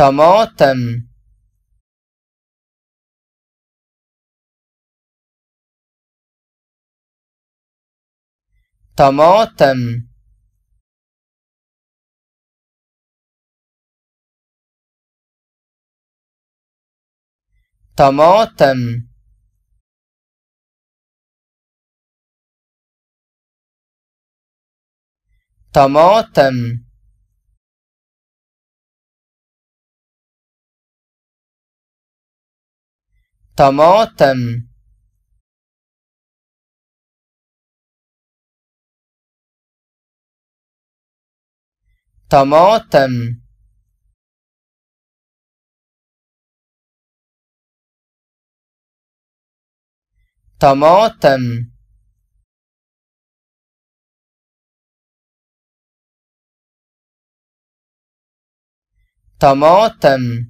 طماطم طماطم طماطم طماطم طماطم طماطم طماطم طماطم